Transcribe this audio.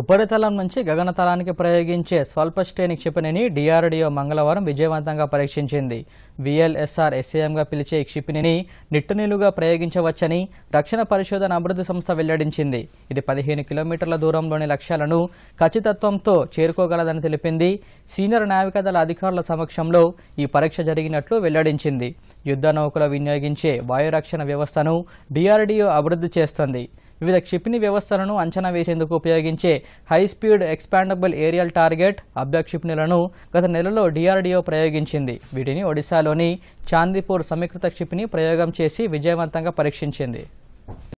ఉపరితలం నుంచి గగనతలానికి ప్రయోగించే స్వల్ప శ్రేణి క్షిపణిని డిఆర్డీఓ మంగళవారం విజయవంతంగా పరీక్షించింది విఎల్ఎస్ఆర్ ఎస్ఏఎంగా పిలిచే క్షిపణిని నిట్టనీలుగా ప్రయోగించవచ్చని రక్షణ పరిశోధన అభివృద్ధి సంస్థ వెల్లడించింది ఇది పదిహేను కిలోమీటర్ల దూరంలోని లక్ష్యాలను ఖచ్చితత్వంతో చేరుకోగలదని తెలిపింది సీనియర్ నావికాదళ అధికారుల సమక్షంలో ఈ పరీక్ష జరిగినట్లు వెల్లడించింది యుద్ధ నౌకలు వినియోగించే వాయురక్షణ వ్యవస్థను డిఆర్డీఓ అభివృద్ధి చేస్తుంది వివిధ క్షిపణి వ్యవస్థలను అంచనా వేసేందుకు ఉపయోగించే హైస్పీడ్ ఎక్స్పాండబుల్ ఏరియల్ టార్గెట్ అభ్య క్షిపణులను గత నెలలో డిఆర్డీఓ ప్రయోగించింది వీటిని ఒడిశాలోని చాందీపూర్ సమీకృత క్షిపణి ప్రయోగం చేసి విజయవంతంగా పరీక్షించింది